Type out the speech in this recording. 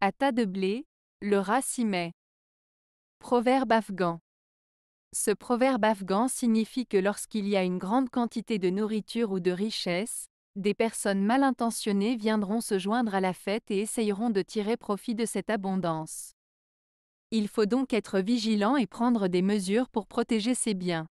À tas de blé, le rat s'y met. Proverbe afghan. Ce proverbe afghan signifie que lorsqu'il y a une grande quantité de nourriture ou de richesse, des personnes mal intentionnées viendront se joindre à la fête et essayeront de tirer profit de cette abondance. Il faut donc être vigilant et prendre des mesures pour protéger ses biens.